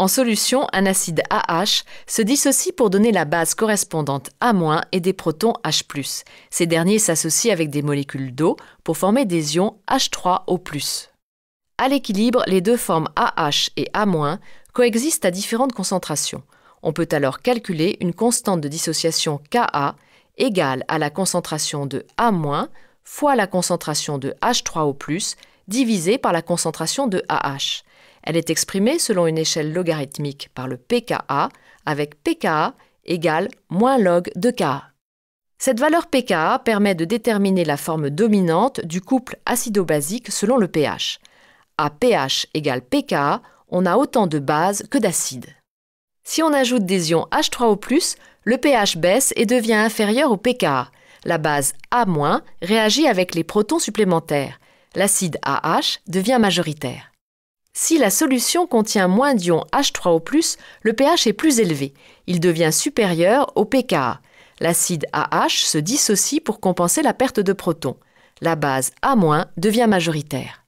En solution, un acide AH se dissocie pour donner la base correspondante A- et des protons H+. Ces derniers s'associent avec des molécules d'eau pour former des ions H3O+. À l'équilibre, les deux formes AH et A- coexistent à différentes concentrations. On peut alors calculer une constante de dissociation Ka égale à la concentration de A- fois la concentration de H3O+, divisée par la concentration de AH. Elle est exprimée selon une échelle logarithmique par le pKa, avec pKa égale moins log de Ka. Cette valeur pKa permet de déterminer la forme dominante du couple acido-basique selon le pH. À pH égale pKa, on a autant de bases que d'acide. Si on ajoute des ions H3O+, le pH baisse et devient inférieur au pKa. La base A- réagit avec les protons supplémentaires. L'acide AH devient majoritaire. Si la solution contient moins d'ions H3O+, le pH est plus élevé. Il devient supérieur au pKa. L'acide AH se dissocie pour compenser la perte de protons. La base A- devient majoritaire.